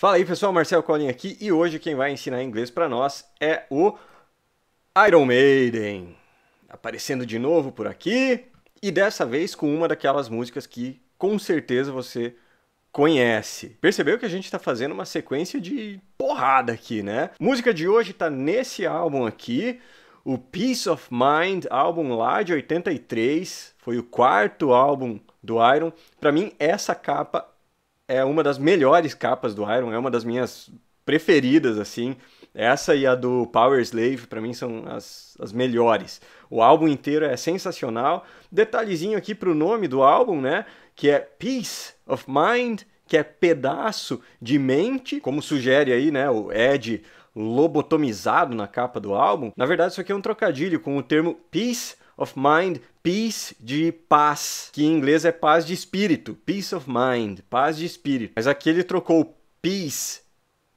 Fala aí pessoal, Marcelo Colin aqui e hoje quem vai ensinar inglês para nós é o Iron Maiden. Aparecendo de novo por aqui e dessa vez com uma daquelas músicas que com certeza você conhece. Percebeu que a gente está fazendo uma sequência de porrada aqui, né? Música de hoje está nesse álbum aqui, o Peace of Mind, álbum lá de 83, foi o quarto álbum do Iron. Para mim, essa capa é uma das melhores capas do Iron, é uma das minhas preferidas, assim. Essa e a do Power Slave, para mim, são as, as melhores. O álbum inteiro é sensacional. Detalhezinho aqui pro nome do álbum, né? Que é Peace of Mind, que é pedaço de mente, como sugere aí, né? O Ed lobotomizado na capa do álbum. Na verdade, isso aqui é um trocadilho com o termo Peace of mind, peace de paz, que em inglês é paz de espírito, peace of mind, paz de espírito. Mas aqui ele trocou peace,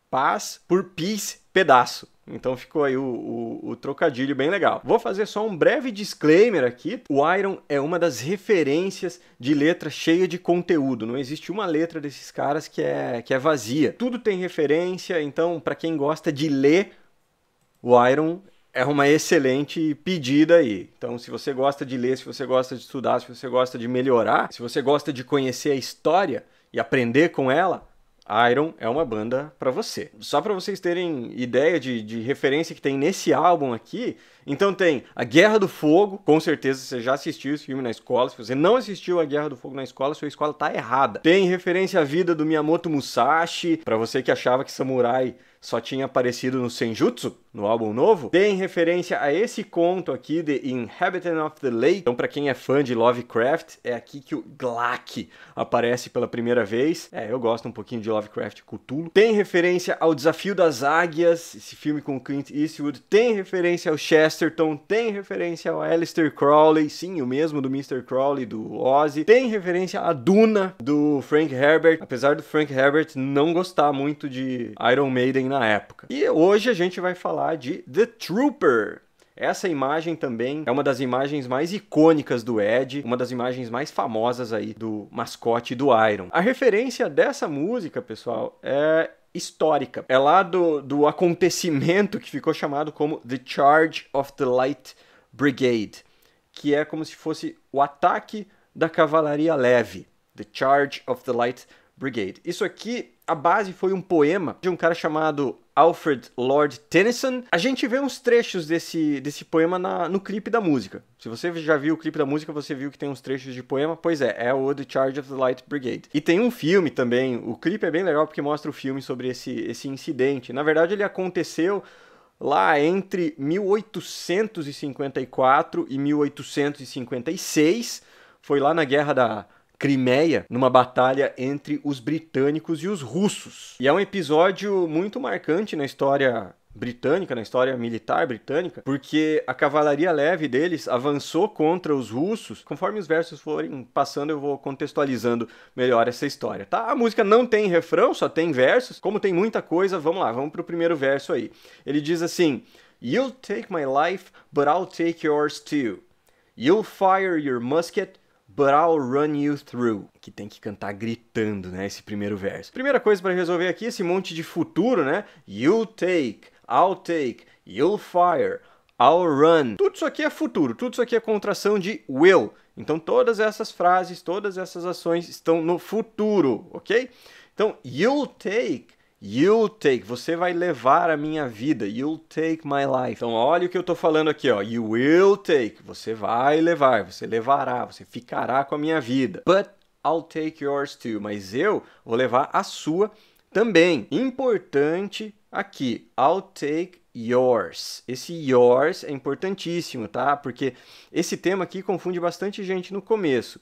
paz, por peace, pedaço. Então ficou aí o, o, o, trocadilho bem legal. Vou fazer só um breve disclaimer aqui. O Iron é uma das referências de letra cheia de conteúdo. Não existe uma letra desses caras que é, que é vazia. Tudo tem referência, então para quem gosta de ler, o Iron é uma excelente pedida aí. Então, se você gosta de ler, se você gosta de estudar, se você gosta de melhorar, se você gosta de conhecer a história e aprender com ela, Iron é uma banda para você. Só para vocês terem ideia de, de, referência que tem nesse álbum aqui, então tem A Guerra do Fogo, com certeza você já assistiu esse filme na escola. Se você não assistiu A Guerra do Fogo na escola, sua escola tá errada. Tem referência à vida do Miyamoto Musashi, para você que achava que samurai só tinha aparecido no Senjutsu, no álbum novo, tem referência a esse conto aqui, The Inhabitant of the Lake. Então, para quem é fã de Lovecraft, é aqui que o Glack aparece pela primeira vez. É, eu gosto um pouquinho de Lovecraft Cthulhu. Tem referência ao Desafio das Águias, esse filme com Clint Eastwood. Tem referência ao Chesterton, tem referência ao Aleister Crowley, sim, o mesmo do Mr. Crowley, do Ozzy. Tem referência à Duna, do Frank Herbert. Apesar do Frank Herbert não gostar muito de Iron Maiden na época. E hoje a gente vai falar de The Trooper, essa imagem também é uma das imagens mais icônicas do Ed, uma das imagens mais famosas aí do mascote do Iron. A referência dessa música, pessoal, é histórica. É lá do, do acontecimento que ficou chamado como The Charge of the Light Brigade, que é como se fosse o ataque da cavalaria leve. The Charge of the Light Brigade Brigade. Isso aqui, a base foi um poema de um cara chamado Alfred Lord Tennyson. A gente vê uns trechos desse, desse poema na, no clipe da música. Se você já viu o clipe da música, você viu que tem uns trechos de poema. Pois é, é o The Charge of the Light Brigade. E tem um filme também. O clipe é bem legal porque mostra o filme sobre esse, esse incidente. Na verdade, ele aconteceu lá entre 1854 e 1856. Foi lá na Guerra da Crimeia numa batalha entre os britânicos e os russos. E é um episódio muito marcante na história britânica, na história militar britânica, porque a cavalaria leve deles avançou contra os russos. Conforme os versos forem passando, eu vou contextualizando melhor essa história, tá? A música não tem refrão, só tem versos. Como tem muita coisa, vamos lá, vamos pro primeiro verso aí. Ele diz assim: You'll take my life, but I'll take yours too. You'll fire your musket, But I'll Run You Through, que tem que cantar gritando, né, esse primeiro verso. Primeira coisa para resolver aqui, esse monte de futuro, né? You take, I'll take, you'll fire, I'll run. Tudo isso aqui é futuro, tudo isso aqui é contração de will. Então todas essas frases, todas essas ações estão no futuro, ok? Então, you'll take You'll take, você vai levar a minha vida. You'll take my life. Então olha o que eu estou falando aqui, ó. You will take, você vai levar, você levará, você ficará com a minha vida. But I'll take yours too, mas eu vou levar a sua também. Importante aqui, I'll take yours. Esse yours é importantíssimo, tá? Porque esse tema aqui confunde bastante gente no começo.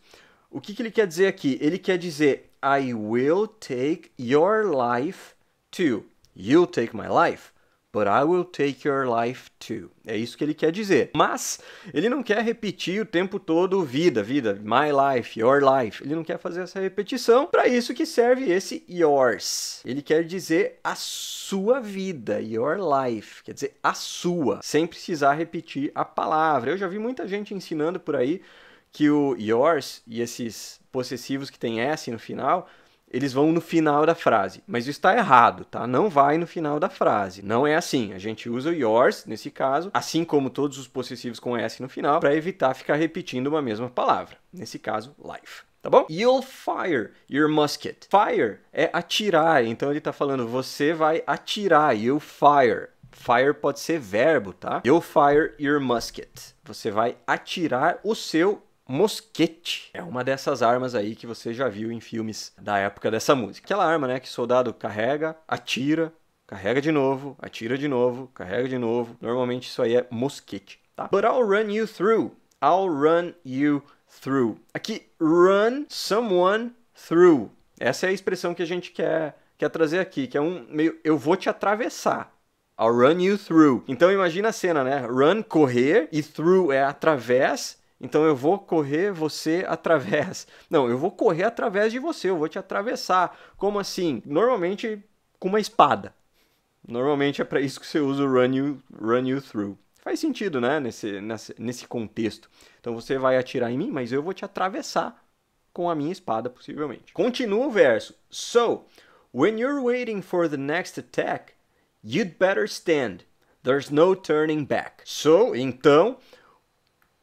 O que, que ele quer dizer aqui? Ele quer dizer I will take your life 2. You'll take my life, but I will take your life too. É isso que ele quer dizer. Mas ele não quer repetir o tempo todo vida, vida, my life, your life. Ele não quer fazer essa repetição. Para isso que serve esse yours. Ele quer dizer a sua vida, your life, quer dizer a sua, sem precisar repetir a palavra. Eu já vi muita gente ensinando por aí que o yours e esses possessivos que tem s no final eles vão no final da frase. Mas isso está errado, tá? Não vai no final da frase. Não é assim. A gente usa o yours nesse caso, assim como todos os possessivos com s no final, para evitar ficar repetindo uma mesma palavra. Nesse caso, life. Tá bom? You'll fire your musket. Fire é atirar, então ele está falando você vai atirar. You'll fire. Fire pode ser verbo, tá? You'll fire your musket. Você vai atirar o seu mosquete. É uma dessas armas aí que você já viu em filmes da época dessa música. Aquela arma, né, que o soldado carrega, atira, carrega de novo, atira de novo, carrega de novo. Normalmente isso aí é mosquete, tá? But I'll run you through. I'll run you through. Aqui run someone through. Essa é a expressão que a gente quer quer trazer aqui, que é um meio eu vou te atravessar. I'll run you through. Então imagina a cena, né? Run, correr, e through é através, então eu vou correr você através. Não, eu vou correr através de você, eu vou te atravessar. Como assim? Normalmente com uma espada. Normalmente é para isso que você usa o run you, run you through. Faz sentido, né? Nesse, nesse, nesse contexto. Então você vai atirar em mim, mas eu vou te atravessar com a minha espada, possivelmente. Continua o verso. So, when you're waiting for the next attack, you'd better stand. There's no turning back. So, então,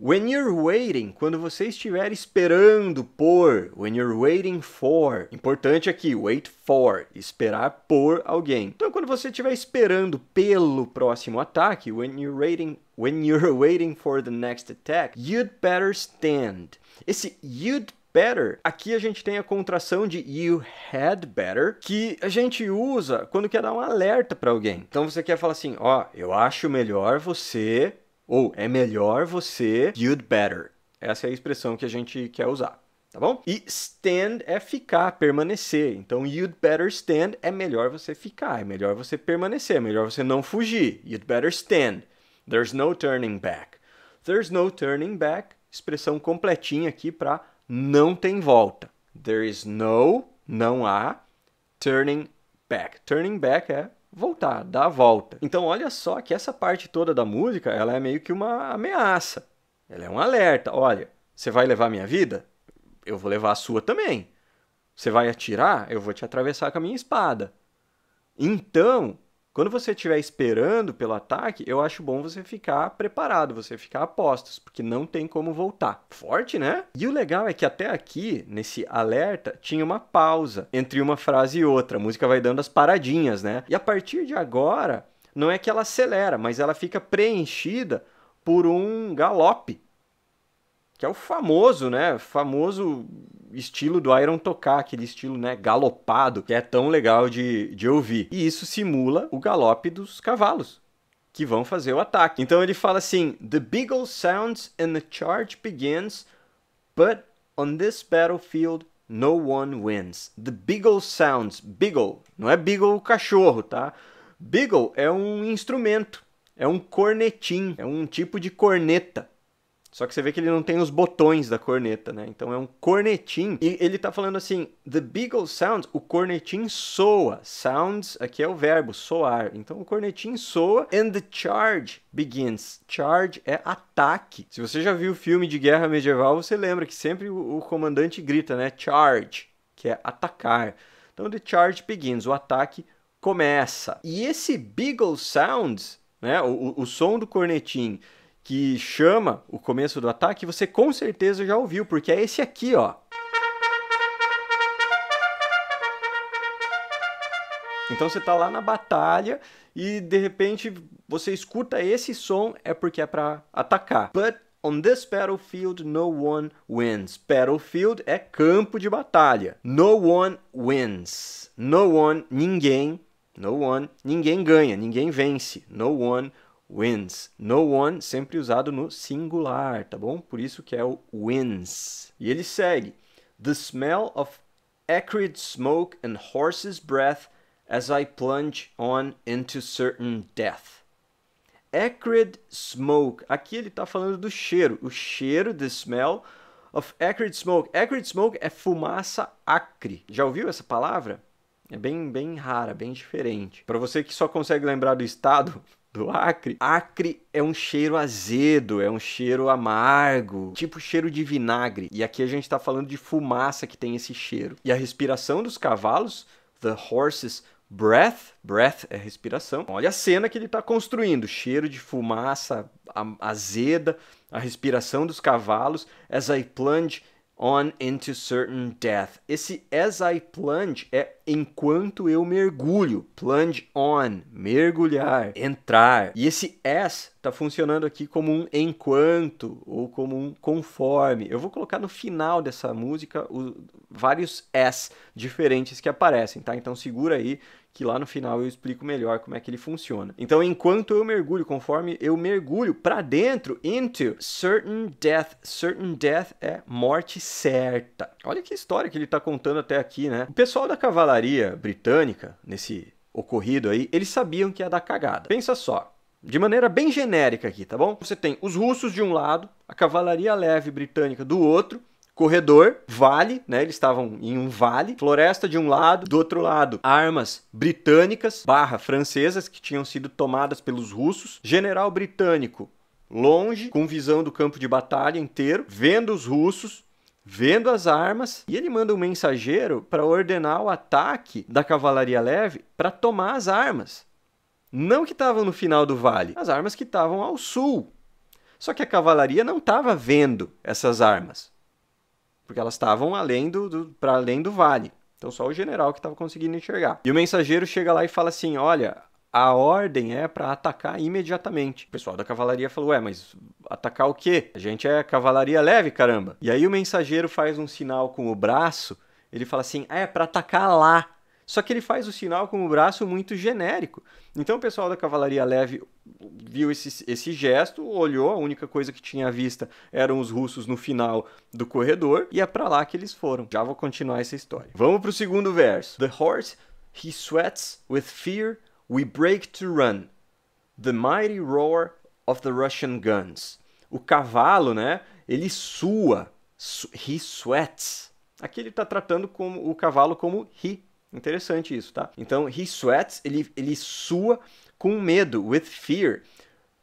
When you're waiting, quando você estiver esperando por, when you're waiting for. Importante aqui, wait for, esperar por alguém. Então, quando você estiver esperando pelo próximo ataque, when you're waiting, when you're waiting for the next attack, you'd better stand. Esse you'd better, aqui a gente tem a contração de you had better, que a gente usa quando quer dar um alerta para alguém. Então você quer falar assim, ó, oh, eu acho melhor você ou é melhor você build better. Essa é a expressão que a gente quer usar, tá bom? E stand é ficar, permanecer. Então, you'd better stand é melhor você ficar, é melhor você permanecer, é melhor você não fugir. You'd better stand. There's no turning back. There's no turning back, expressão completinha aqui para não tem volta. There is no, não há, turning back. Turning back é voltar, dar a volta. Então olha só que essa parte toda da música, ela é meio que uma ameaça. Ela é um alerta, olha, você vai levar minha vida? Eu vou levar a sua também. Você vai atirar? Eu vou te atravessar com a minha espada. Então, quando você estiver esperando pelo ataque, eu acho bom você ficar preparado, você ficar a postos, porque não tem como voltar. Forte, né? E o legal é que até aqui, nesse alerta, tinha uma pausa entre uma frase e outra. A música vai dando as paradinhas, né? E a partir de agora, não é que ela acelera, mas ela fica preenchida por um galope que é o famoso, né? Famoso estilo do Iron tocar, aquele estilo, né, galopado, que é tão legal de, de ouvir. E isso simula o galope dos cavalos que vão fazer o ataque. Então ele fala assim: "The beagle sounds and the charge begins, but on this battlefield no one wins." The beagle sounds, beagle, não é beagle cachorro, tá? Beagle é um instrumento, é um cornetim, é um tipo de corneta só que você vê que ele não tem os botões da corneta, né? Então é um cornetim. E ele tá falando assim: The beagle sounds, o cornetim soa. Sounds, aqui é o verbo, soar. Então o cornetim soa. And the charge begins. Charge é ataque. Se você já viu filme de guerra medieval, você lembra que sempre o, o comandante grita, né? Charge, que é atacar. Então the charge begins, o ataque começa. E esse beagle sounds, né? o, o, o som do cornetim que chama o começo do ataque, você com certeza já ouviu, porque é esse aqui, ó. Então você está lá na batalha e de repente você escuta esse som é porque é para atacar. But on this battlefield no one wins. Battlefield é campo de batalha. No one wins. No one, ninguém. No one, ninguém ganha, ninguém vence. No one wins. No one sempre usado no singular, tá bom? Por isso que é o wins. E ele segue: The smell of acrid smoke and horse's breath as I plunge on into certain death. Acrid smoke. Aqui ele está falando do cheiro. O cheiro, the smell of acrid smoke. Acrid smoke é fumaça acre. Já ouviu essa palavra? É bem, bem rara, bem diferente. Para você que só consegue lembrar do estado, do Acre. Acre é um cheiro azedo, é um cheiro amargo, tipo cheiro de vinagre. E aqui a gente está falando de fumaça que tem esse cheiro. E a respiração dos cavalos, the horses breath, breath é respiração. Olha a cena que ele está construindo, cheiro de fumaça azeda, a respiração dos cavalos, as I plunge on into certain death. Esse as I plunge é enquanto eu mergulho. Plunge on, mergulhar, entrar. E esse as está funcionando aqui como um enquanto ou como um conforme. Eu vou colocar no final dessa música os vários as diferentes que aparecem, tá? Então segura aí que lá no final eu explico melhor como é que ele funciona. Então, enquanto eu mergulho, conforme eu mergulho para dentro, into certain death, certain death é morte certa. Olha que história que ele está contando até aqui, né? O pessoal da cavalaria britânica, nesse ocorrido aí, eles sabiam que ia dar cagada. Pensa só, de maneira bem genérica aqui, tá bom? Você tem os russos de um lado, a cavalaria leve britânica do outro, corredor, vale, né? Eles estavam em um vale, floresta de um lado, do outro lado, armas britânicas barra francesas que tinham sido tomadas pelos russos, general britânico longe, com visão do campo de batalha inteiro, vendo os russos, vendo as armas, e ele manda um mensageiro para ordenar o ataque da cavalaria leve para tomar as armas. Não que estavam no final do vale, as armas que estavam ao sul. Só que a cavalaria não estava vendo essas armas porque elas estavam além do, do para além do vale. Então só o general que estava conseguindo enxergar. E o mensageiro chega lá e fala assim: "Olha, a ordem é para atacar imediatamente. O pessoal da cavalaria falou: Ué, mas atacar o quê? A gente é cavalaria leve, caramba. E aí o mensageiro faz um sinal com o braço, ele fala assim: É para atacar lá. Só que ele faz o sinal com o braço muito genérico. Então o pessoal da Cavalaria Leve viu esse, esse gesto, olhou, a única coisa que tinha à vista eram os russos no final do corredor, e é para lá que eles foram. Já vou continuar essa história. Vamos para o segundo verso. The horse, he sweats with fear, we break to run. The mighty roar of the Russian guns. O cavalo, né? Ele sua. He sweats. Aqui ele está tratando como, o cavalo como he Interessante isso, tá? Então, he sweats, ele, ele sua com medo, with fear.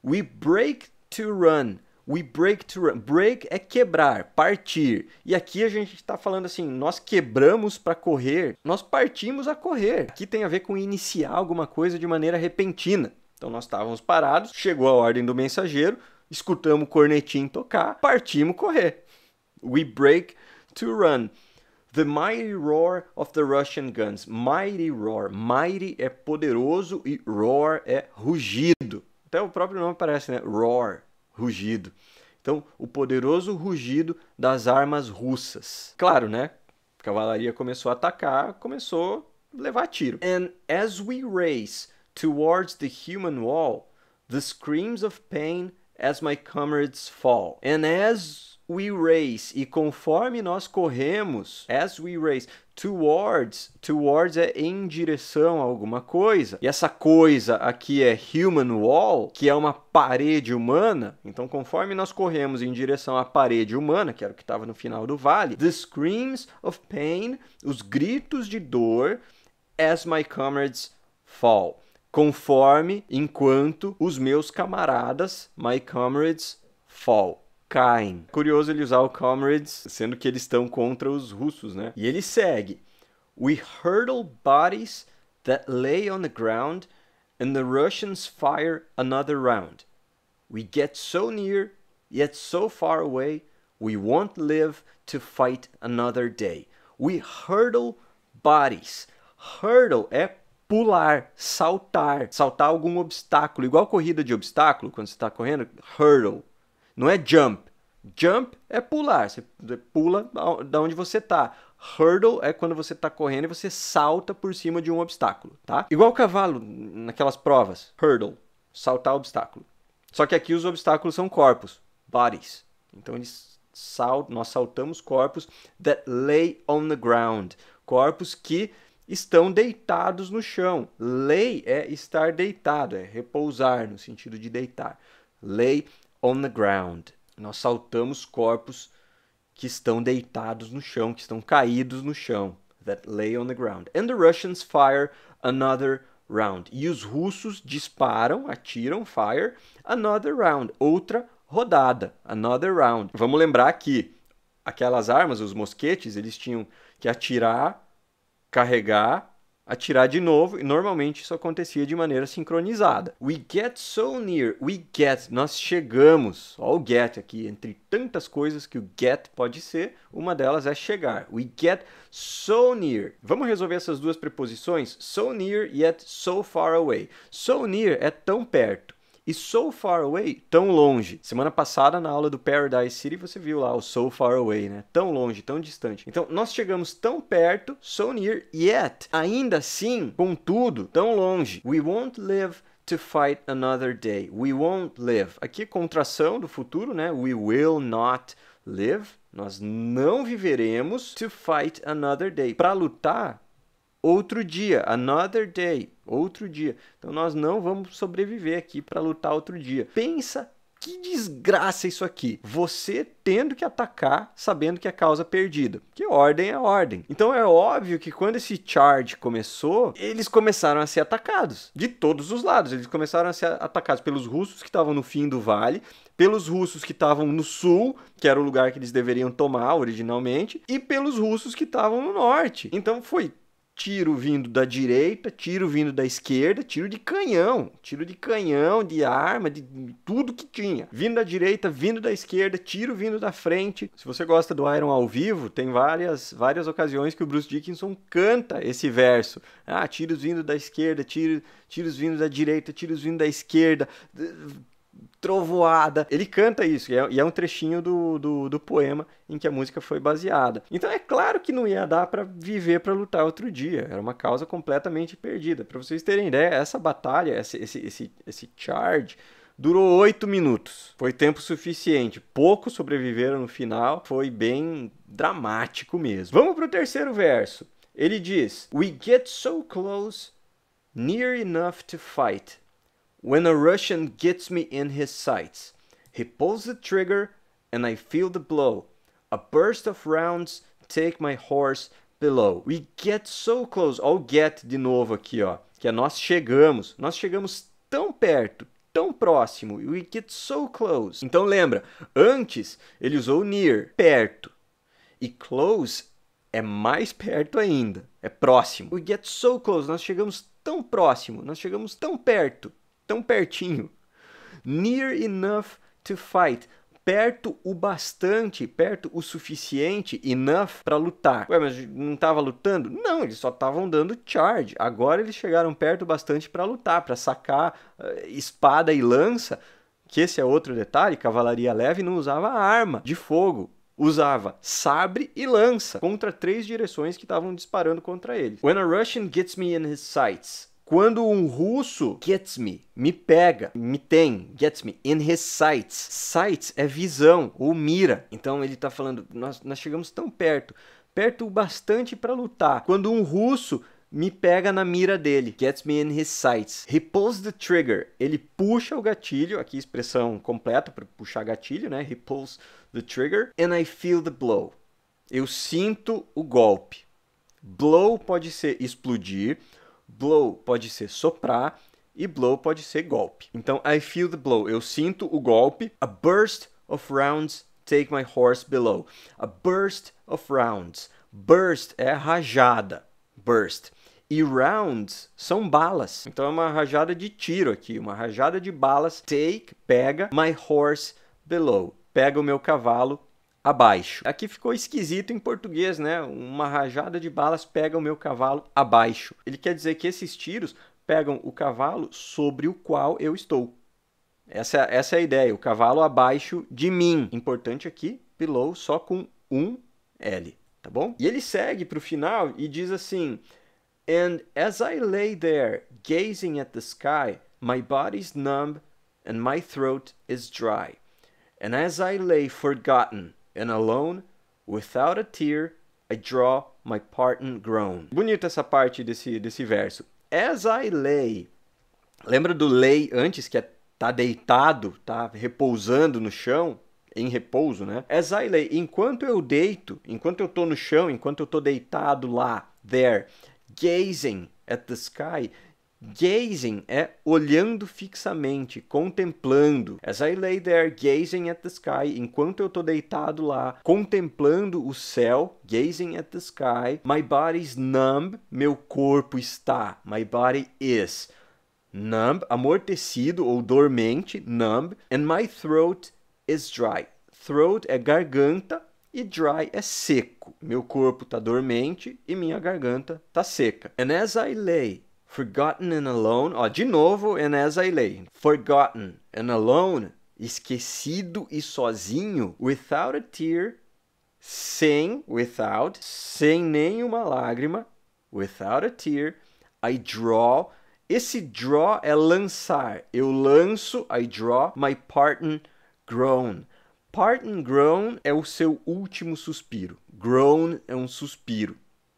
We break to run. We break to run. Break é quebrar, partir. E aqui a gente está falando assim: nós quebramos para correr, nós partimos a correr. Aqui tem a ver com iniciar alguma coisa de maneira repentina. Então nós estávamos parados, chegou a ordem do mensageiro, escutamos o cornetim tocar, partimos correr. We break to run. The mighty roar of the Russian guns. Mighty roar. Mighty é poderoso e roar é rugido. Até o próprio nome parece, né? Roar, rugido. Então, o poderoso rugido das armas russas. Claro, né? A cavalaria começou a atacar, começou a levar tiro. And as we race towards the human wall, the screams of pain as my comrades fall. And as we race e conforme nós corremos, as we race towards, towards é em direção a alguma coisa. E essa coisa aqui é human wall, que é uma parede humana. Então, conforme nós corremos em direção à parede humana, que era o que estava no final do vale, the screams of pain, os gritos de dor, as my comrades fall. Conforme, enquanto os meus camaradas, my comrades fall caem. Curioso ele usar o comrades, sendo que eles estão contra os russos, né? E ele segue. We hurdle bodies that lay on the ground and the Russians fire another round. We get so near, yet so far away, we won't live to fight another day. We hurdle bodies. Hurdle é pular, saltar, saltar algum obstáculo, igual corrida de obstáculo, quando você está correndo, hurdle, não é jump. Jump é pular, você pula da onde você tá. Hurdle é quando você está correndo e você salta por cima de um obstáculo, tá? Igual o cavalo naquelas provas. Hurdle, saltar obstáculo. Só que aqui os obstáculos são corpos, bodies. Então eles nós saltamos corpos that lay on the ground, corpos que estão deitados no chão. Lay é estar deitado, é repousar no sentido de deitar. Lay on the ground. Nós saltamos corpos que estão deitados no chão, que estão caídos no chão. That lay on the ground. And the Russians fire another round. E os russos disparam, atiram, fire another round. Outra rodada. Another round. Vamos lembrar que aquelas armas, os mosquetes, eles tinham que atirar, carregar atirar de novo, e normalmente isso acontecia de maneira sincronizada. We get so near, we get, nós chegamos. Olha o get aqui, entre tantas coisas que o get pode ser, uma delas é chegar. We get so near. Vamos resolver essas duas preposições? So near, yet so far away. So near é tão perto e So Far Away, Tão Longe. Semana passada, na aula do Paradise City, você viu lá o So Far Away, né? Tão longe, tão distante. Então, nós chegamos tão perto, so near, yet, ainda assim, contudo, tão longe. We won't live to fight another day. We won't live. Aqui contração do futuro, né? We will not live. Nós não viveremos to fight another day. Para lutar outro dia, another day, outro dia. Então nós não vamos sobreviver aqui para lutar outro dia. Pensa que desgraça isso aqui. Você tendo que atacar sabendo que é causa perdida. Que ordem é ordem. Então é óbvio que quando esse charge começou, eles começaram a ser atacados de todos os lados. Eles começaram a ser atacados pelos russos que estavam no fim do vale, pelos russos que estavam no sul, que era o lugar que eles deveriam tomar originalmente, e pelos russos que estavam no norte. Então foi tiro vindo da direita, tiro vindo da esquerda, tiro de canhão, tiro de canhão, de arma, de tudo que tinha. Vindo da direita, vindo da esquerda, tiro vindo da frente. Se você gosta do Iron ao vivo, tem várias, várias ocasiões que o Bruce Dickinson canta esse verso. Ah, tiros vindo da esquerda, tiro, tiros vindo da direita, tiros vindo da esquerda trovoada. Ele canta isso, e é, e é um trechinho do, do, do, poema em que a música foi baseada. Então é claro que não ia dar para viver para lutar outro dia, era uma causa completamente perdida. Para vocês terem ideia, essa batalha, esse, esse, esse, esse charge, durou oito minutos. Foi tempo suficiente. Poucos sobreviveram no final. Foi bem dramático mesmo. Vamos para o terceiro verso. Ele diz: We get so close, near enough to fight. When a Russian gets me in his sights, he pulls the trigger and I feel the blow. A burst of rounds take my horse below. We get so close. Olha o get de novo aqui, ó. Que é nós chegamos. Nós chegamos tão perto, tão próximo. We get so close. Então lembra, antes ele usou near, perto. E close é mais perto ainda, é próximo. We get so close, nós chegamos tão próximo, nós chegamos tão perto tão pertinho. Near enough to fight. Perto o bastante, perto o suficiente, enough para lutar. Ué, mas não estava lutando? Não, eles só estavam dando charge. Agora eles chegaram perto o bastante para lutar, para sacar uh, espada e lança. Que esse é outro detalhe, cavalaria leve não usava arma de fogo usava sabre e lança contra três direções que estavam disparando contra eles. When a Russian gets me in his sights, quando um russo gets me, me pega, me tem, gets me in his sights. Sights é visão ou mira. Então ele está falando, nós, nós chegamos tão perto, perto o bastante para lutar. Quando um russo me pega na mira dele. Gets me in his sights. He pulls the trigger. Ele puxa o gatilho, aqui expressão completa para puxar gatilho, né? He pulls the trigger. And I feel the blow. Eu sinto o golpe. Blow pode ser explodir Blow pode ser soprar e blow pode ser golpe. Então, I feel the blow, eu sinto o golpe. A burst of rounds take my horse below. A burst of rounds. Burst é rajada. Burst. E rounds são balas. Então é uma rajada de tiro aqui, uma rajada de balas. Take, pega, my horse below. Pega o meu cavalo abaixo. Aqui ficou esquisito em português, né? Uma rajada de balas pega o meu cavalo abaixo. Ele quer dizer que esses tiros pegam o cavalo sobre o qual eu estou. Essa, essa é a ideia, o cavalo abaixo de mim. Importante aqui, pillow só com um L, tá bom? E ele segue para o final e diz assim: And as I lay there, gazing at the sky, my body's numb and my throat is dry. And as I lay forgotten, and alone, without a tear, I draw my parting groan. Bonita essa parte desse, desse verso. As I lay. Lembra do lay antes, que é tá deitado, tá repousando no chão? Em repouso, né? As I lay. Enquanto eu deito, enquanto eu tô no chão, enquanto eu tô deitado lá, there, gazing at the sky, Gazing é olhando fixamente, contemplando. As I lay there gazing at the sky, enquanto eu tô deitado lá, contemplando o céu, gazing at the sky, my body's numb, meu corpo está, my body is numb, amortecido ou dormente, numb, and my throat is dry. Throat é garganta, e dry é seco. Meu corpo está dormente e minha garganta está seca. And as I lay, Forgotten and alone. Ó, de novo, and as I lay. Forgotten and alone. Esquecido e sozinho. Without a tear. Sem, without. Sem nenhuma lágrima. Without a tear. I draw. Esse draw é lançar. Eu lanço, I draw my partner groan. Partner groan é o seu último suspiro. Groan é um suspiro.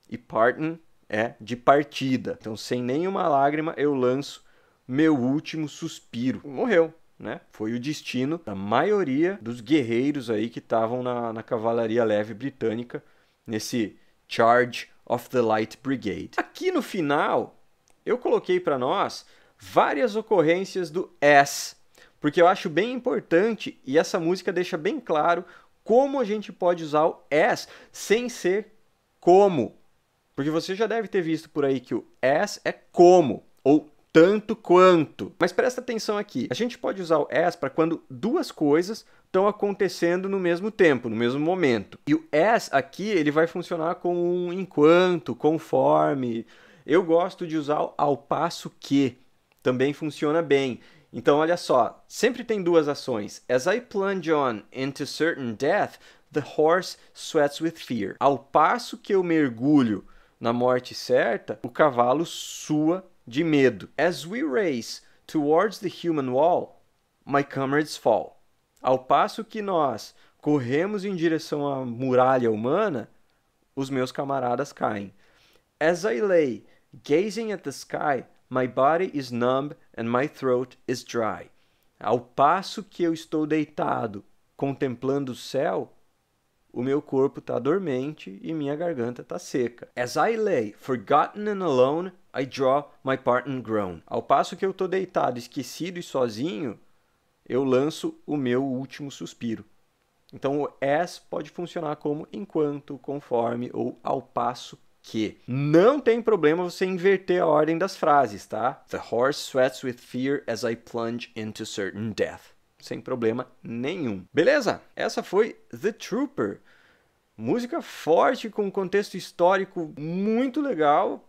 E partner é de partida. Então, sem nenhuma lágrima, eu lanço meu último suspiro. Morreu. Né? Foi o destino da maioria dos guerreiros aí que estavam na, na cavalaria leve britânica nesse Charge of the Light Brigade. Aqui no final, eu coloquei para nós várias ocorrências do S, porque eu acho bem importante e essa música deixa bem claro como a gente pode usar o S sem ser como porque você já deve ter visto por aí que o as é como ou tanto quanto. Mas presta atenção aqui. A gente pode usar o as para quando duas coisas estão acontecendo no mesmo tempo, no mesmo momento. E o as aqui, ele vai funcionar com um enquanto, conforme. Eu gosto de usar ao passo que. Também funciona bem. Então, olha só, sempre tem duas ações. As I plunge on into certain death, the horse sweats with fear. Ao passo que eu mergulho na morte certa, o cavalo sua de medo. As we race towards the human wall, my comrades fall. Ao passo que nós corremos em direção à muralha humana, os meus camaradas caem. As I lay gazing at the sky, my body is numb and my throat is dry. Ao passo que eu estou deitado contemplando o céu, o meu corpo está dormente e minha garganta está seca. As I lay, forgotten and alone, I draw my part and groan. Ao passo que eu estou deitado, esquecido e sozinho, eu lanço o meu último suspiro. Então o as pode funcionar como enquanto, conforme ou ao passo que. Não tem problema você inverter a ordem das frases, tá? The horse sweats with fear as I plunge into certain death sem problema nenhum. Beleza? Essa foi The Trooper. Música forte com um contexto histórico muito legal,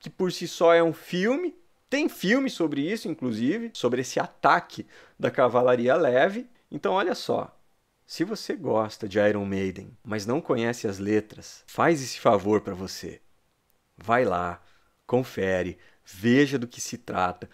que por si só é um filme. Tem filme sobre isso, inclusive, sobre esse ataque da cavalaria leve. Então, olha só. Se você gosta de Iron Maiden, mas não conhece as letras, faz esse favor para você. Vai lá, confere, veja do que se trata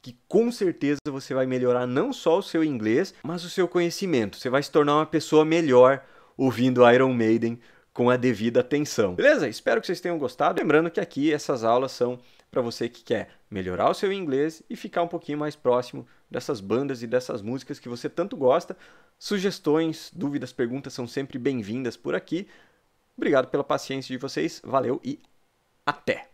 que com certeza você vai melhorar não só o seu inglês, mas o seu conhecimento. Você vai se tornar uma pessoa melhor ouvindo Iron Maiden com a devida atenção. Beleza? Espero que vocês tenham gostado. Lembrando que aqui essas aulas são para você que quer melhorar o seu inglês e ficar um pouquinho mais próximo dessas bandas e dessas músicas que você tanto gosta. Sugestões, dúvidas, perguntas são sempre bem-vindas por aqui. Obrigado pela paciência de vocês, valeu e até!